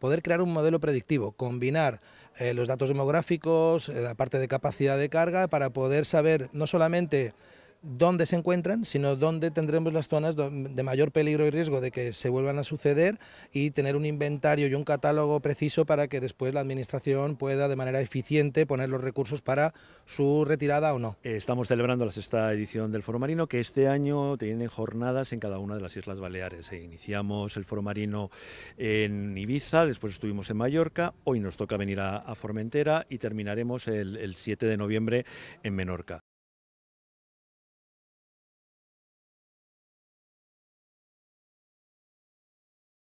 poder crear un modelo predictivo, combinar eh, los datos demográficos, eh, la parte de capacidad de carga, para poder saber no solamente dónde se encuentran, sino dónde tendremos las zonas de mayor peligro y riesgo de que se vuelvan a suceder y tener un inventario y un catálogo preciso para que después la Administración pueda de manera eficiente poner los recursos para su retirada o no. Estamos celebrando la sexta edición del Foro Marino, que este año tiene jornadas en cada una de las Islas Baleares. Eh, iniciamos el Foro Marino en Ibiza, después estuvimos en Mallorca, hoy nos toca venir a, Formentera y terminaremos el 7 de noviembre en Menorca.